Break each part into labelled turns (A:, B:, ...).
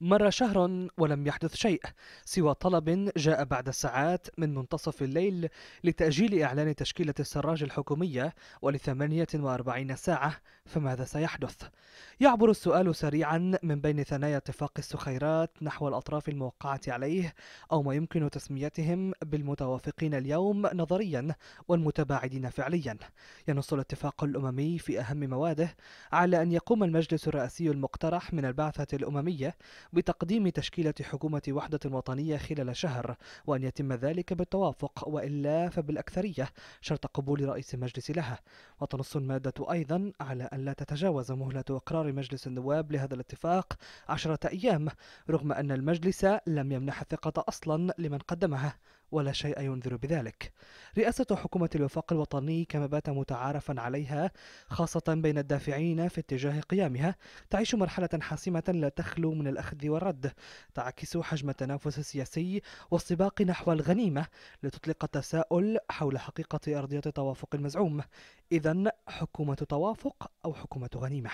A: مر شهر ولم يحدث شيء سوى طلب جاء بعد ساعات من منتصف الليل لتأجيل إعلان تشكيلة السراج الحكومية ول 48 ساعة فماذا سيحدث؟ يعبر السؤال سريعا من بين ثنايا اتفاق السخيرات نحو الأطراف الموقعة عليه أو ما يمكن تسميتهم بالمتوافقين اليوم نظريا والمتباعدين فعليا ينص الاتفاق الأممي في أهم مواده على أن يقوم المجلس الرئاسي المقترح من البعثة الأممية بتقديم تشكيلة حكومة وحدة وطنية خلال شهر وأن يتم ذلك بالتوافق وإلا فبالأكثرية شرط قبول رئيس المجلس لها وتنص المادة أيضا على أن لا تتجاوز مهلة إقرار مجلس النواب لهذا الاتفاق عشرة أيام رغم أن المجلس لم يمنح الثقة أصلا لمن قدمها ولا شيء ينذر بذلك رئاسة حكومة الوفاق الوطني كما بات متعارفا عليها خاصة بين الدافعين في اتجاه قيامها تعيش مرحلة حاسمة لا تخلو من الأخذ والرد تعكس حجم التنافس السياسي والسباق نحو الغنيمة لتطلق التساؤل حول حقيقة أرضية توافق المزعوم إذا حكومة توافق أو حكومة غنيمة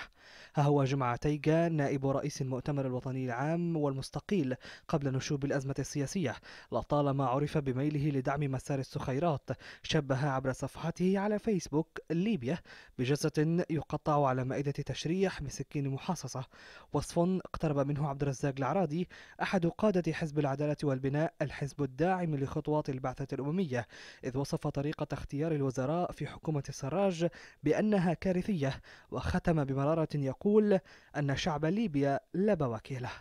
A: ها هو جمعة تيجا نائب رئيس المؤتمر الوطني العام والمستقيل قبل نشوب الأزمة السياسية لطالما عرف ب بميله لدعم مسار السخيرات شبه عبر صفحته على فيسبوك ليبيا بجزة يقطع على مائدة تشريح بسكين محاصصة وصف اقترب منه عبد الرزاق العراضي أحد قادة حزب العدالة والبناء الحزب الداعم لخطوات البعثة الأممية إذ وصف طريقة اختيار الوزراء في حكومة السراج بأنها كارثية وختم بمرارة يقول أن شعب ليبيا لب وكيله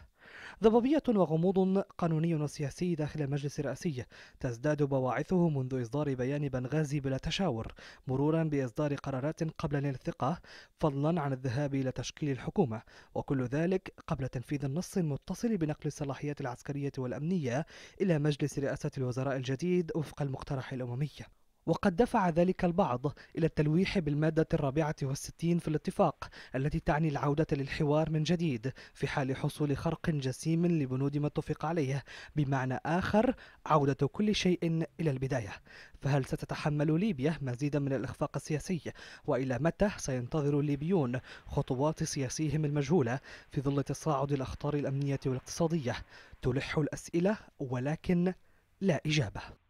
A: ضبابية وغموض قانوني وسياسي داخل المجلس الرئاسي تزداد بواعثه منذ إصدار بيان بنغازي بلا تشاور مرورا بإصدار قرارات قبل الثقة فضلا عن الذهاب إلى تشكيل الحكومة وكل ذلك قبل تنفيذ النص المتصل بنقل الصلاحيات العسكرية والأمنية إلى مجلس رئاسة الوزراء الجديد وفق المقترح الأممي وقد دفع ذلك البعض إلى التلويح بالمادة الرابعة والستين في الاتفاق التي تعني العودة للحوار من جديد في حال حصول خرق جسيم لبنود ما اتفق عليه بمعنى آخر عودة كل شيء إلى البداية فهل ستتحمل ليبيا مزيدا من الإخفاق السياسي وإلى متى سينتظر الليبيون خطوات سياسيهم المجهولة في ظل تصاعد الأخطار الأمنية والاقتصادية تلح الأسئلة ولكن لا إجابة